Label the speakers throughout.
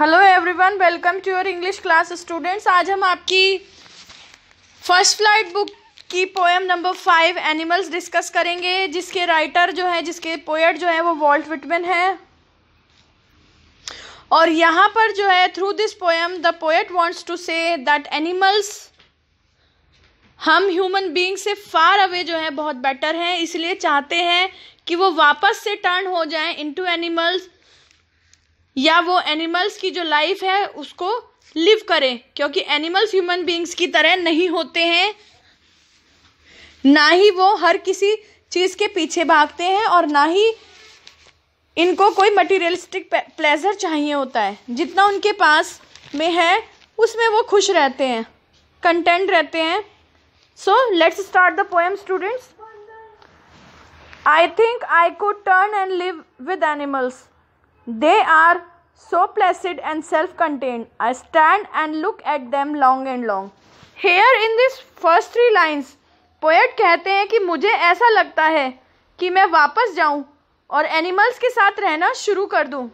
Speaker 1: Hello everyone welcome to your English class students आज हम आपकी फर्स्ट फ्लाइट बुक की poem number five animals discuss करेंगे जिसके राइटर जो है जिसके पोएट जो है वो वॉल्ट विटमिन है और यहाँ पर जो है through this poem the poet wants to say that animals हम ह्यूमन बींग से फार अवे जो है बहुत बेटर हैं इसलिए चाहते हैं कि वो वापस से टर्न हो जाए इनटू एनिमल्स या वो एनिमल्स की जो लाइफ है उसको लिव करें क्योंकि एनिमल्स ह्यूमन बींग्स की तरह नहीं होते हैं ना ही वो हर किसी चीज़ के पीछे भागते हैं और ना ही इनको कोई मटेरियलिस्टिक प्लेजर चाहिए होता है जितना उनके पास में है उसमें वो खुश रहते हैं कंटेंट रहते हैं so let's start the poem students I think I could turn and live with animals they are so placid and self contained. I stand and look at them long and long here in this first three lines poet कहते हैं कि मुझे ऐसा लगता है कि मैं वापस जाऊं और एनिमल्स के साथ रहना शुरू कर दूं।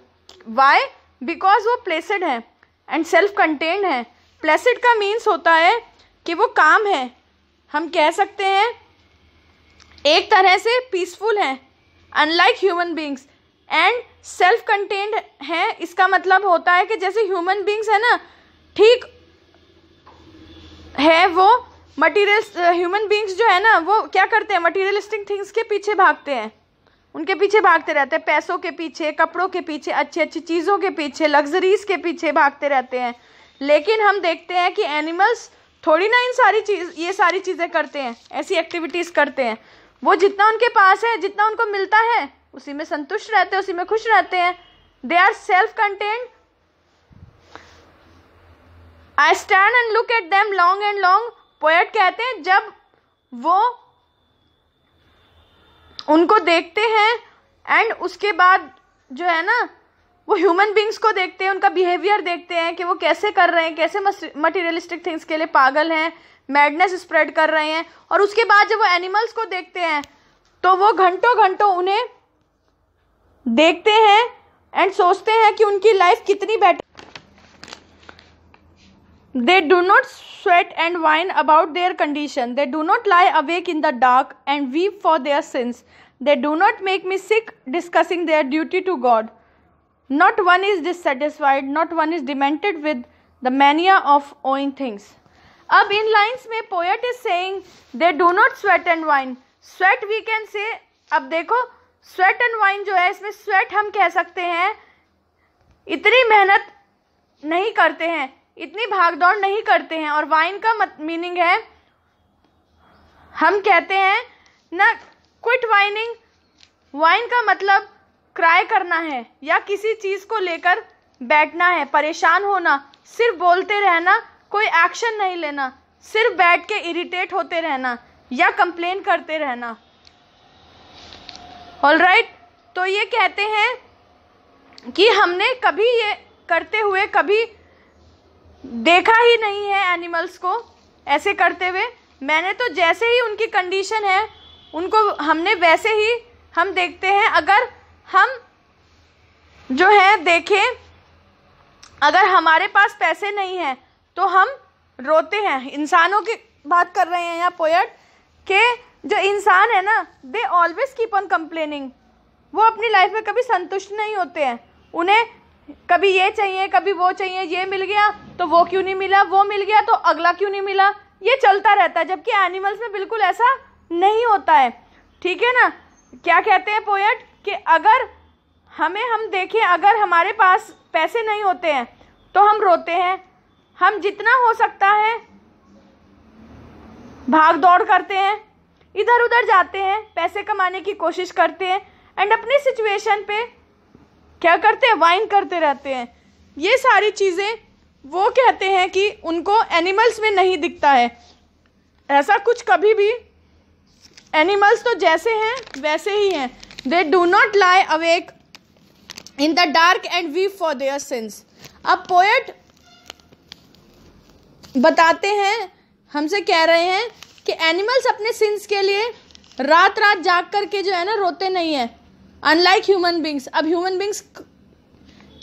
Speaker 1: वाई बिकॉज वो प्लेसिड हैं एंड सेल्फ कंटेन्ड हैं प्लेसिड का मीन्स होता है कि वो काम है हम कह सकते हैं एक तरह से पीसफुल हैं unlike human beings and self contained है इसका मतलब होता है कि जैसे ह्यूमन बींग्स है ना ठीक है वो मटीरियल ह्यूमन बींग्स जो है ना वो क्या करते हैं मटीरियलिस्टिक थिंग्स के पीछे भागते हैं उनके पीछे भागते रहते हैं पैसों के पीछे कपड़ों के पीछे अच्छी अच्छी चीज़ों के पीछे लग्जरीज के पीछे भागते रहते हैं लेकिन हम देखते हैं कि एनिमल्स थोड़ी ना इन सारी चीज़ ये सारी चीज़ें करते हैं ऐसी एक्टिविटीज़ करते हैं वो जितना उनके पास है जितना उनको मिलता है उसी में संतुष्ट रहते हैं उसी में खुश रहते हैं they are self content I stand and look at them long and long poet कहते हैं जब वो उनको देखते हैं एंड उसके बाद जो है ना वो ह्यूमन बींग्स को देखते हैं उनका बिहेवियर देखते हैं कि वो कैसे कर रहे हैं कैसे मटेरियलिस्टिक थिंग्स के लिए पागल हैं मैडनेस स्प्रेड कर रहे हैं और उसके बाद जब वो एनिमल्स को देखते हैं तो वो घंटों घंटों उन्हें देखते हैं एंड सोचते हैं कि उनकी लाइफ कितनी better they do not sweat and whine about their condition they do not lie awake in the dark and weep for their sins they do not make me sick discussing their duty to God not one is dissatisfied not one is demented with the mania of owning things अब इन lines में poet is say they do not sweat and whine sweat we can say अब देखो sweat and wine जो है इसमें sweat हम कह सकते हैं इतनी मेहनत नहीं करते हैं इतनी भागदौड़ नहीं करते हैं और वाइन का मत, मीनिंग है हम कहते हैं ना क्विट वाइनिंग वाइन का मतलब क्राई करना है या किसी चीज़ को लेकर बैठना है परेशान होना सिर्फ बोलते रहना कोई एक्शन नहीं लेना सिर्फ बैठ के इरिटेट होते रहना या कंप्लेन करते रहना ऑल राइट तो ये कहते हैं कि हमने कभी ये करते हुए कभी देखा ही नहीं है एनिमल्स को ऐसे करते हुए मैंने तो जैसे ही उनकी कंडीशन है उनको हमने वैसे ही हम देखते हैं अगर हम जो है देखें अगर हमारे पास पैसे नहीं हैं तो हम रोते हैं इंसानों की बात कर रहे हैं या पोयट के जो इंसान है ना they always keep on complaining वो अपनी लाइफ में कभी संतुष्ट नहीं होते हैं उन्हें कभी ये चाहिए कभी वो चाहिए ये मिल गया तो वो क्यों नहीं मिला वो मिल गया तो अगला क्यों नहीं मिला ये चलता रहता है जबकि एनिमल्स में बिल्कुल ऐसा नहीं होता है ठीक है ना क्या कहते हैं पोएट कि अगर हमें हम देखें अगर हमारे पास पैसे नहीं होते हैं तो हम रोते हैं हम जितना हो सकता है भाग दौड़ करते हैं इधर उधर जाते हैं पैसे कमाने की कोशिश करते हैं एंड अपनी सिचुएशन पे क्या करते हैं वाइन करते रहते हैं ये सारी चीज़ें वो कहते हैं कि उनको एनिमल्स में नहीं दिखता है ऐसा कुछ कभी भी एनिमल्स तो जैसे हैं वैसे ही हैं they do not lie awake in the dark and weep for their sins अब पोएट बताते हैं हमसे कह रहे हैं कि एनिमल्स अपने सिंस के लिए रात रात जाग करके जो है ना रोते नहीं है अनलाइक ह्यूमन बींग्स अब ह्यूमन बींग्स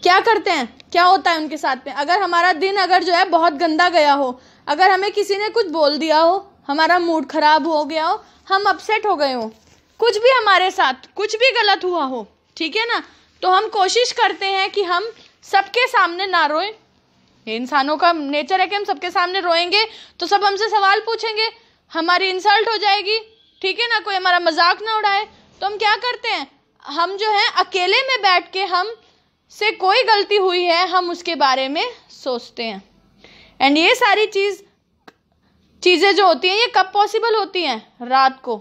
Speaker 1: क्या करते हैं क्या होता है उनके साथ में अगर हमारा दिन अगर जो है बहुत गंदा गया हो अगर हमें किसी ने कुछ बोल दिया हो हमारा मूड खराब हो गया हो हम अपसेट हो गए हो कुछ भी हमारे साथ कुछ भी गलत हुआ हो ठीक है ना तो हम कोशिश करते हैं कि हम सबके सामने ना रोएं इंसानों का नेचर है कि हम सबके सामने रोएंगे तो सब हमसे सवाल पूछेंगे हमारी इंसल्ट हो जाएगी ठीक है ना कोई हमारा मजाक ना उड़ाए तो हम क्या करते हैं हम जो है अकेले में बैठ के हम से कोई गलती हुई है हम उसके बारे में सोचते हैं एंड ये सारी चीज़ चीज़ें जो होती हैं ये कब पॉसिबल होती हैं रात को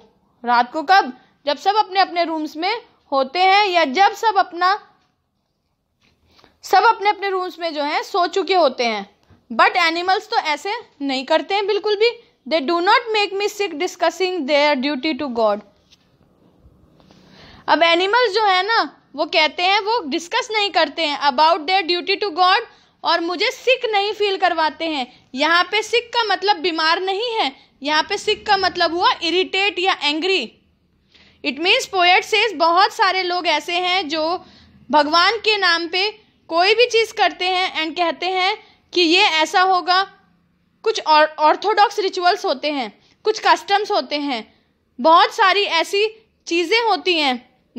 Speaker 1: रात को कब जब सब अपने अपने रूम्स में होते हैं या जब सब अपना सब अपने अपने रूम्स में जो है सो चुके होते हैं बट एनिमल्स तो ऐसे नहीं करते हैं बिल्कुल भी they do not make me sick discussing their duty to God. अब एनिमल्स जो है ना वो कहते हैं वो डिस्कस नहीं करते हैं about their duty to God और मुझे सिक नहीं फील करवाते हैं यहाँ पे सिक का मतलब बीमार नहीं है यहाँ पे सिक का मतलब हुआ इरिटेट या angry it means poet says बहुत सारे लोग ऐसे हैं जो भगवान के नाम पे कोई भी चीज़ करते हैं एंड कहते हैं कि ये ऐसा होगा कुछ ऑर्थोडॉक्स रिचुअल्स होते हैं कुछ कस्टम्स होते हैं बहुत सारी ऐसी चीज़ें होती हैं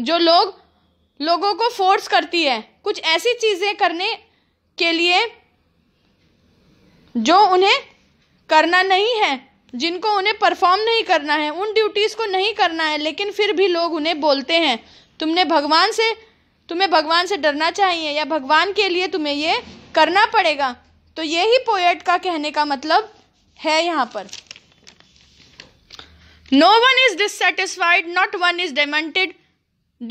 Speaker 1: जो लोग लोगों को फोर्स करती है कुछ ऐसी चीज़ें करने के लिए जो उन्हें करना नहीं है जिनको उन्हें परफॉर्म नहीं करना है उन ड्यूटीज़ को नहीं करना है लेकिन फिर भी लोग उन्हें बोलते हैं तुमने भगवान से तुम्हें भगवान से डरना चाहिए या भगवान के लिए तुम्हें ये करना पड़ेगा तो यही पोएट का कहने का मतलब है यहां पर no one is dissatisfied not one is demented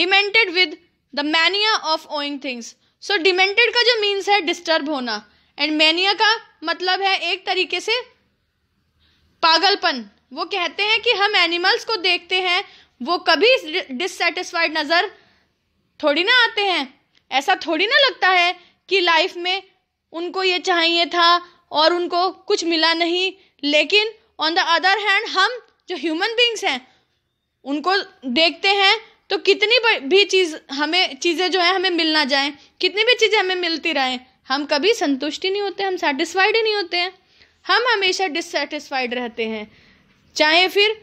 Speaker 1: demented with the mania of owning things so demented का जो मीन्स है डिस्टर्ब होना एंड मैनिया का मतलब है एक तरीके से पागलपन वो कहते हैं कि हम एनिमल्स को देखते हैं वो कभी डिससेटिस्फाइड नज़र थोड़ी ना आते हैं ऐसा थोड़ी ना लगता है कि लाइफ में उनको ये चाहिए था और उनको कुछ मिला नहीं लेकिन ऑन द अदर हैंड हम जो ह्यूमन बींग्स हैं उनको देखते हैं तो कितनी भी चीज़ हमें चीज़ें जो है हमें मिलना जाए कितनी भी चीज़ें हमें मिलती रहें हम कभी संतुष्ट ही नहीं होते हम सेटिस्फाइड ही नहीं होते हैं हम हमेशा डिससेटिस्फाइड रहते हैं चाहे फिर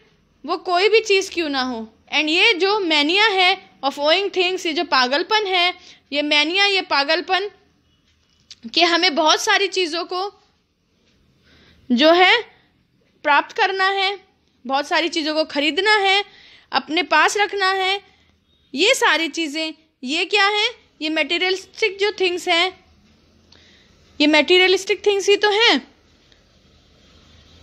Speaker 1: वो कोई भी चीज़ क्यों ना हो एंड ये जो मैनिया है ऑफ ओइंग थिंग्स ये जो पागलपन है ये मैनिया ये पागलपन कि हमें बहुत सारी चीज़ों को जो है प्राप्त करना है बहुत सारी चीज़ों को खरीदना है अपने पास रखना है ये सारी चीज़ें ये क्या है ये मेटेरियलिस्टिक जो थिंग्स हैं ये मेटेरियलिस्टिक थिंग्स ही तो हैं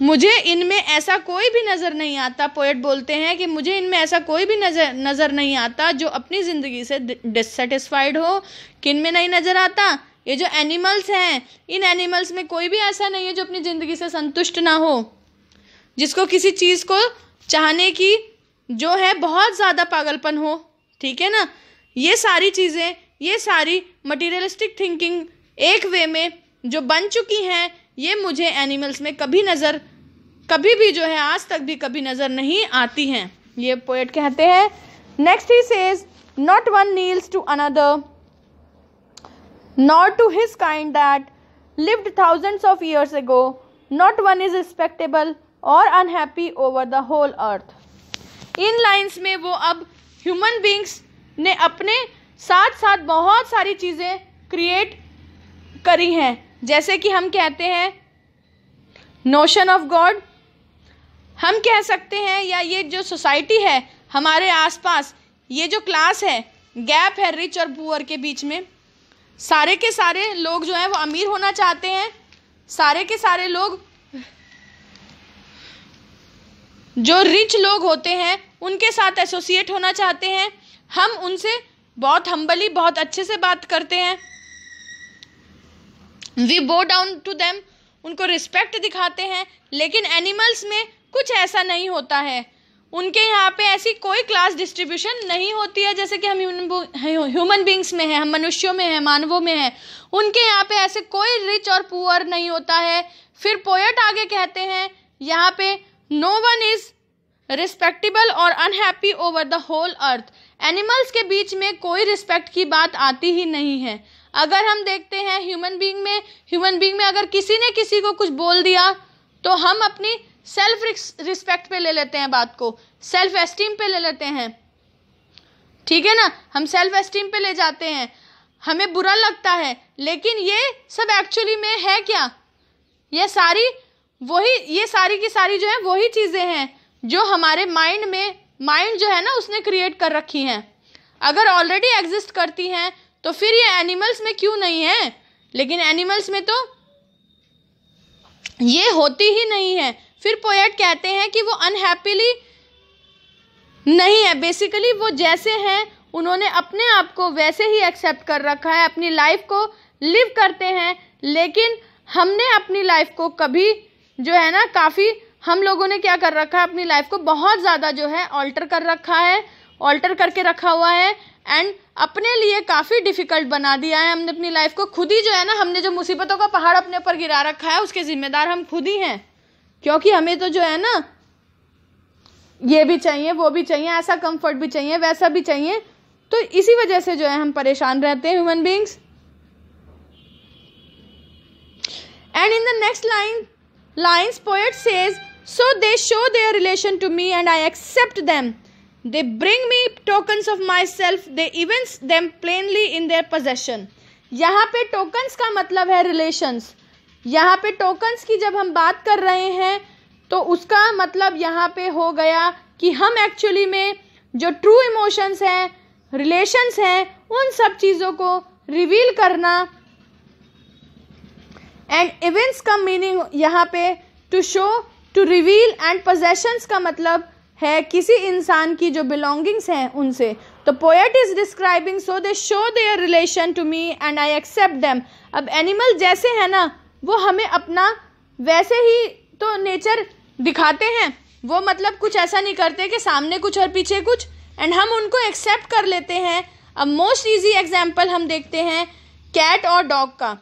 Speaker 1: मुझे इनमें ऐसा कोई भी नज़र नहीं आता पोएट बोलते हैं कि मुझे इनमें ऐसा कोई भी नज़र नज़र नहीं आता जो अपनी ज़िंदगी से डिससेटिस्फाइड हो किन में नहीं नज़र आता ये जो एनिमल्स हैं इन एनिमल्स में कोई भी ऐसा नहीं है जो अपनी ज़िंदगी से संतुष्ट ना हो जिसको किसी चीज़ को चाहने की जो है बहुत ज़्यादा पागलपन हो ठीक है ना ये सारी चीज़ें ये सारी मटीरियलिस्टिक थिंकिंग एक वे में जो बन चुकी हैं ये मुझे एनिमल्स में कभी नज़र कभी भी जो है आज तक भी कभी नज़र नहीं आती हैं ये पोएट कहते हैं नेक्स्ट ही says not one kneels to another nor to his kind that lived thousands of years ago. Not one is respectable और unhappy over the whole earth इन लाइंस में वो अब ह्यूमन बींग्स ने अपने साथ साथ बहुत सारी चीज़ें क्रिएट करी हैं जैसे कि हम कहते हैं नोशन ऑफ गॉड हम कह सकते हैं या ये जो सोसाइटी है हमारे आसपास ये जो क्लास है गैप है रिच और पुअर के बीच में सारे के सारे लोग जो हैं वो अमीर होना चाहते हैं सारे के सारे लोग जो रिच लोग होते हैं उनके साथ एसोसिएट होना चाहते हैं हम उनसे बहुत हम्बली बहुत अच्छे से बात करते हैं we bow down to them उनको रिस्पेक्ट दिखाते हैं लेकिन एनिमल्स में कुछ ऐसा नहीं होता है उनके यहाँ पे ऐसी कोई क्लास डिस्ट्रीब्यूशन नहीं होती है जैसे कि हम ह्यूमन बींग्स में है हम मनुष्यों में हैं मानवों में हैं उनके यहाँ पे ऐसे कोई रिच और पुअर नहीं होता है फिर पोएट आगे कहते हैं यहाँ पे नो वन इज रिस्पेक्टेबल और unhappy over the whole earth animals के बीच में कोई रिस्पेक्ट की बात आती ही नहीं है अगर हम देखते हैं ह्यूमन बींग में ह्यूमन बींग में अगर किसी ने किसी को कुछ बोल दिया तो हम अपनी सेल्फ रिस्पेक्ट पे ले लेते हैं बात को सेल्फ एस्टीम पे ले लेते हैं ठीक है ना हम सेल्फ एस्टीम पे ले जाते हैं हमें बुरा लगता है लेकिन ये सब एक्चुअली में है क्या ये सारी वही ये सारी की सारी जो है वही चीज़ें हैं जो हमारे माइंड में माइंड जो है ना उसने क्रिएट कर रखी हैं अगर ऑलरेडी एग्जिस्ट करती हैं तो फिर ये एनिमल्स में क्यों नहीं है लेकिन एनिमल्स में तो ये होती ही नहीं है फिर पोएट कहते हैं कि वो अनहैप्पीली नहीं है बेसिकली वो जैसे हैं उन्होंने अपने आप को वैसे ही एक्सेप्ट कर रखा है अपनी लाइफ को लिव करते हैं लेकिन हमने अपनी लाइफ को कभी जो है ना काफ़ी हम लोगों ने क्या कर रखा है अपनी लाइफ को बहुत ज़्यादा जो है ऑल्टर कर रखा है ऑल्टर करके रखा हुआ है एंड अपने लिए काफ़ी डिफ़िकल्ट बना दिया है हमने अपनी लाइफ को खुद ही जो है ना हमने जो मुसीबतों का पहाड़ अपने ऊपर गिरा रखा है उसके ज़िम्मेदार हम खुद ही हैं क्योंकि हमें तो जो है ना ये भी चाहिए वो भी चाहिए ऐसा कंफर्ट भी चाहिए वैसा भी चाहिए तो इसी वजह से जो है हम परेशान रहते हैं human beings and in the next line lines poet says so they show their relation to me and I accept them they bring me tokens of my self they events them plainly in their possession यहाँ पे tokens का मतलब है relations यहाँ पे tokens की जब हम बात कर रहे हैं तो उसका मतलब यहाँ पे हो गया कि हम एक्चुअली में जो ट्रू इमोशंस हैं रिलेशंस हैं उन सब चीज़ों को रिवील करना एंड इवेंट्स का मीनिंग यहाँ पे to show to reveal and possessions का मतलब है किसी इंसान की जो बिलोंगिंग्स हैं उनसे तो poet is describing so they show their relation to me and I accept them अब एनिमल जैसे है ना वो हमें अपना वैसे ही तो नेचर दिखाते हैं वो मतलब कुछ ऐसा नहीं करते कि सामने कुछ और पीछे कुछ एंड हम उनको एक्सेप्ट कर लेते हैं अब मोस्ट इजी एग्जाम्पल हम देखते हैं कैट और डॉग का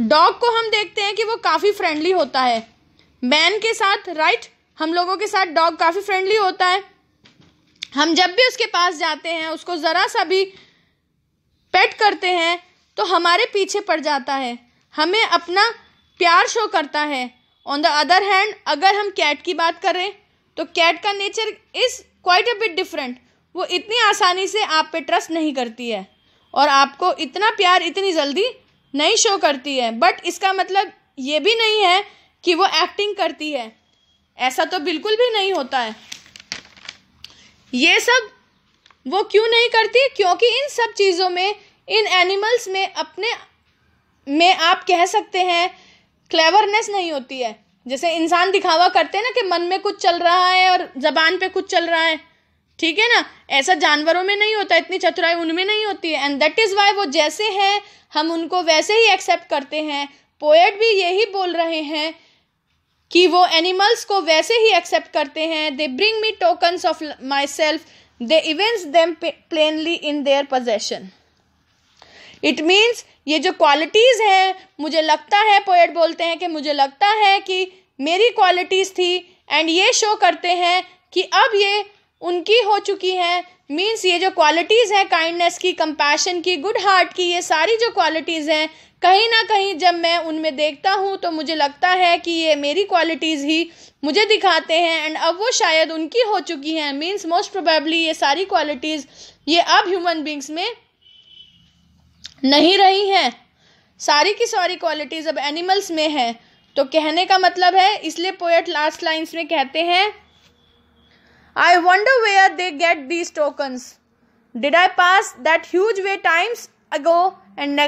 Speaker 1: डॉग को हम देखते हैं कि वो काफ़ी फ्रेंडली होता है मैन के साथ राइट right? हम लोगों के साथ डॉग काफ़ी फ्रेंडली होता है हम जब भी उसके पास जाते हैं उसको ज़रा सा भी पेट करते हैं तो हमारे पीछे पड़ जाता है हमें अपना प्यार शो करता है ऑन द अदर हैंड अगर हम कैट की बात करें तो कैट का nature is quite a bit different वो इतनी आसानी से आप पे ट्रस्ट नहीं करती है और आपको इतना प्यार इतनी जल्दी नहीं शो करती है बट इसका मतलब ये भी नहीं है कि वो एक्टिंग करती है ऐसा तो बिल्कुल भी नहीं होता है ये सब वो क्यों नहीं करती क्योंकि इन सब चीज़ों में इन एनिमल्स में अपने में आप कह सकते हैं क्लेवरनेस नहीं होती है जैसे इंसान दिखावा करते हैं ना कि मन में कुछ चल रहा है और जबान पे कुछ चल रहा है ठीक है ना ऐसा जानवरों में नहीं होता इतनी चतुराई उनमें नहीं होती है एंड दैट इज़ वाई वो जैसे हैं हम उनको वैसे ही एक्सेप्ट करते हैं पोएट भी यही बोल रहे हैं कि वो एनिमल्स को वैसे ही एक्सेप्ट करते हैं they bring me tokens of my self they events them plainly in their possession it means ये जो क्वालिटीज़ हैं मुझे लगता है पोएट बोलते हैं कि मुझे लगता है कि मेरी क्वालिटीज़ थी एंड ये शो करते हैं कि अब ये उनकी हो चुकी हैं मीन्स ये जो क्वालिटीज़ हैं काइंडनेस की कंपैशन की गुड हार्ट की ये सारी जो क्वालिटीज़ हैं कहीं ना कहीं जब मैं उनमें देखता हूँ तो मुझे लगता है कि ये मेरी क्वालिटीज़ ही मुझे दिखाते हैं एंड अब वो शायद उनकी हो चुकी हैं मीन्स मोस्ट प्रोबेबली ये सारी क्वालिटीज़ ये अब ह्यूमन बींग्स में नहीं रही हैं सारी की सारी क्वालिटीज़ अब एनिमल्स में हैं तो कहने का मतलब है इसलिए पोएट लास्ट लाइन्स में कहते हैं I wonder where they get these tokens did I pass that huge way times ago and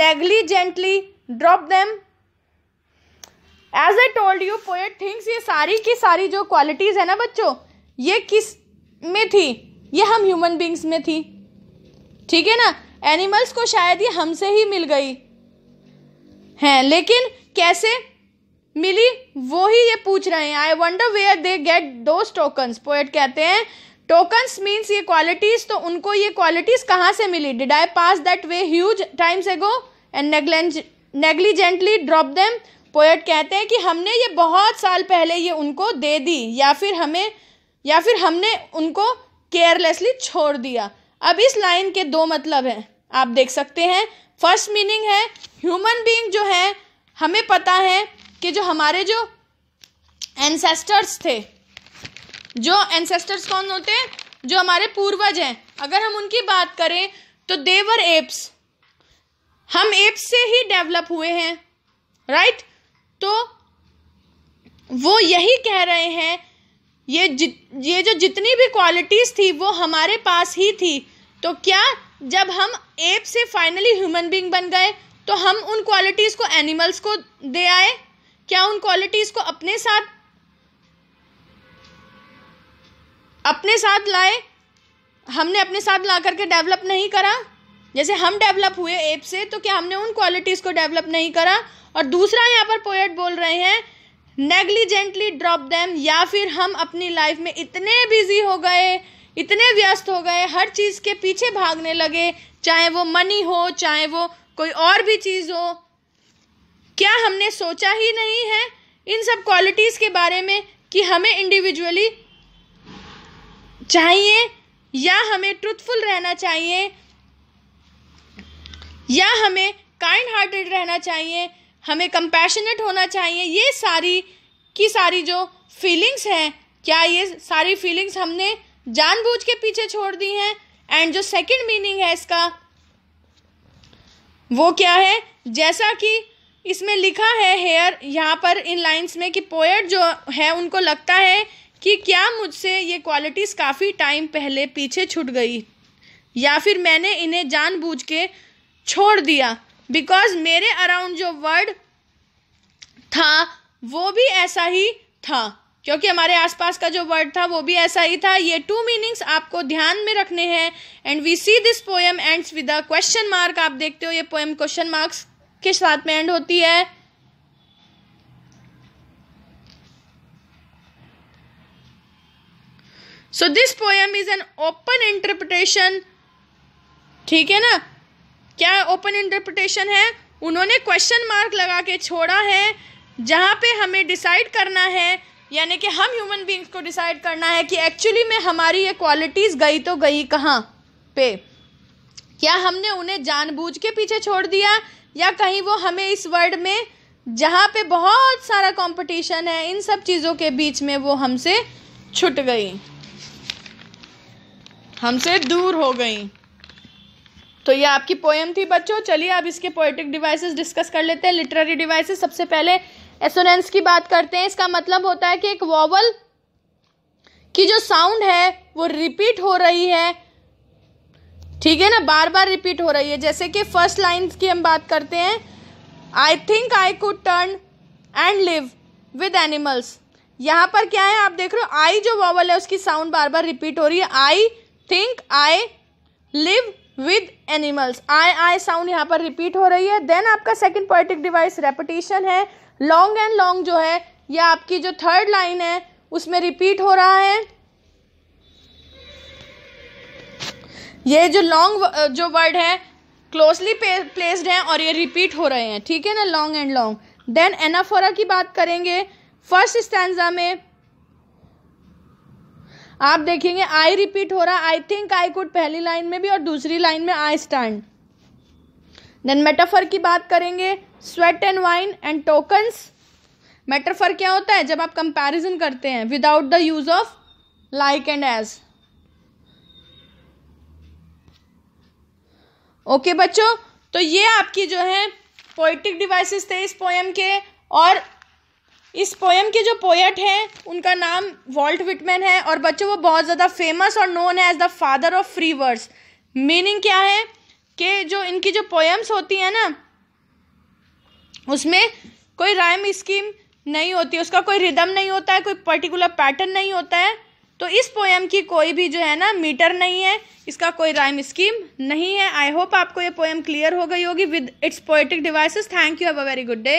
Speaker 1: negligently drop them as I told you poet things ये सारी की सारी जो क्वालिटीज़ है ना बच्चों ये किस में थी ये हम ह्यूमन बींग्स में थी ठीक है ना एनिमल्स को शायद ये हमसे ही मिल गई हैं लेकिन कैसे मिली वो ही ये पूछ रहे हैं I wonder where they get those tokens poet कहते हैं टोकन्स मीन्स ये क्वालिटीज तो उनको ये क्वालिटीज कहाँ से मिली did I pass that way huge times ago and negligently drop them poet कहते हैं कि हमने ये बहुत साल पहले ये उनको दे दी या फिर हमें या फिर हमने उनको केयरलेसली छोड़ दिया अब इस लाइन के दो मतलब हैं आप देख सकते हैं फर्स्ट मीनिंग है ह्यूमन बीइंग जो है हमें पता है कि जो हमारे जो एंसेस्टर्स थे जो एंसेस्टर्स कौन होते हैं जो हमारे पूर्वज हैं अगर हम उनकी बात करें तो देवर एप्स हम एप्स से ही डेवलप हुए हैं राइट तो वो यही कह रहे हैं ये जि, ये जो जितनी भी क्वालिटीज़ थी वो हमारे पास ही थी तो क्या जब हम एप से फाइनली ह्यूमन बींग बन गए तो हम उन क्वालिटीज़ को एनिमल्स को दे आए क्या उन क्वालिटीज़ को अपने साथ अपने साथ लाए हमने अपने साथ ला करके डेवलप नहीं करा जैसे हम डेवलप हुए एप से तो क्या हमने उन क्वालिटीज़ को डेवलप नहीं करा और दूसरा यहाँ पर पोएट बोल रहे हैं नेग्लिजेंटली ड्रॉप दैम या फिर हम अपनी लाइफ में इतने बिजी हो गए इतने व्यस्त हो गए हर चीज़ के पीछे भागने लगे चाहे वो मनी हो चाहे वो कोई और भी चीज़ हो क्या हमने सोचा ही नहीं है इन सब क्वालिटीज़ के बारे में कि हमें इंडिविजुअली चाहिए या हमें ट्रुथफुल रहना चाहिए या हमें काइंड हार्टेड रहना चाहिए हमें कंपैशनेट होना चाहिए ये सारी की सारी जो फीलिंग्स हैं क्या ये सारी फीलिंग्स हमने जानबूझ के पीछे छोड़ दी हैं एंड जो सेकंड मीनिंग है इसका वो क्या है जैसा कि इसमें लिखा है हेयर यहाँ पर इन लाइंस में कि पोएट जो है उनको लगता है कि क्या मुझसे ये क्वालिटीज़ काफ़ी टाइम पहले पीछे छूट गई या फिर मैंने इन्हें जानबूझ के छोड़ दिया बिकॉज मेरे अराउंड जो वर्ड था वो भी ऐसा ही था क्योंकि हमारे आसपास का जो वर्ड था वो भी ऐसा ही था ये टू मीनिंग्स आपको ध्यान में रखने हैं and we see this poem ends with a question mark आप देखते हो ये पोएम क्वेश्चन मार्क्स के साथ में एंड होती है so this poem is an open interpretation ठीक है ना क्या ओपन इंटरप्रिटेशन है उन्होंने क्वेश्चन मार्क लगा के छोड़ा है जहां पे हमें डिसाइड करना है यानी कि हम ह्यूमन बींग्स को डिसाइड करना है कि एक्चुअली में हमारी ये क्वालिटीज़ गई तो गई कहाँ पे क्या हमने उन्हें जानबूझ के पीछे छोड़ दिया या कहीं वो हमें इस वर्ल्ड में जहाँ पे बहुत सारा कंपटीशन है इन सब चीज़ों के बीच में वो हमसे छुट गई हमसे दूर हो गई तो ये आपकी पोएम थी बच्चों चलिए अब इसके पोइटिक डिवाइसेस डिस्कस कर लेते हैं लिटरेरी डिवाइसेस सबसे पहले एसोनेंस की बात करते हैं इसका मतलब होता है कि एक वॉवल की जो साउंड है वो रिपीट हो रही है ठीक है ना बार बार रिपीट हो रही है जैसे कि फर्स्ट लाइन की हम बात करते हैं I think I could turn and live with animals यहाँ पर क्या है आप देख रहे हो आई जो वॉवल है उसकी साउंड बार बार रिपीट हो रही है I think I live with animals I I sound यहाँ पर रिपीट हो रही है देन आपका सेकेंड पोइटिक डिवाइस रेपिटेशन है लॉन्ग एंड लॉन्ग जो है ये आपकी जो थर्ड लाइन है उसमें रिपीट हो रहा है ये जो लॉन्ग जो वर्ड है क्लोजली प्लेस्ड हैं और ये रिपीट हो रहे हैं ठीक है ना long and long then anaphora की बात करेंगे फर्स्ट स्टैंडा में आप देखेंगे आई रिपीट हो रहा आई थिंक आई कुड पहली लाइन में भी और दूसरी लाइन में आई स्टैंड देन मेटाफर की बात करेंगे sweat and whine and tokens matter for क्या होता है जब आप कंपैरिजन करते हैं without the use of like and as okay बच्चों तो ये आपकी जो है पोइटिक डिवाइसेस थे इस पोएम के और इस पोएम के जो पोएट हैं उनका नाम वॉल्ट विटमैन है और बच्चों वो बहुत ज़्यादा फेमस और नोन है as the father of free words meaning क्या है कि जो इनकी जो पोएम्स होती हैं ना उसमें कोई राइम स्कीम नहीं होती उसका कोई रिदम नहीं होता है कोई पर्टिकुलर पैटर्न नहीं होता है तो इस पोएम की कोई भी जो है ना मीटर नहीं है इसका कोई राइम स्कीम नहीं है आई होप आपको ये पोएम क्लियर हो गई होगी with its poetic devices thank you have a very good day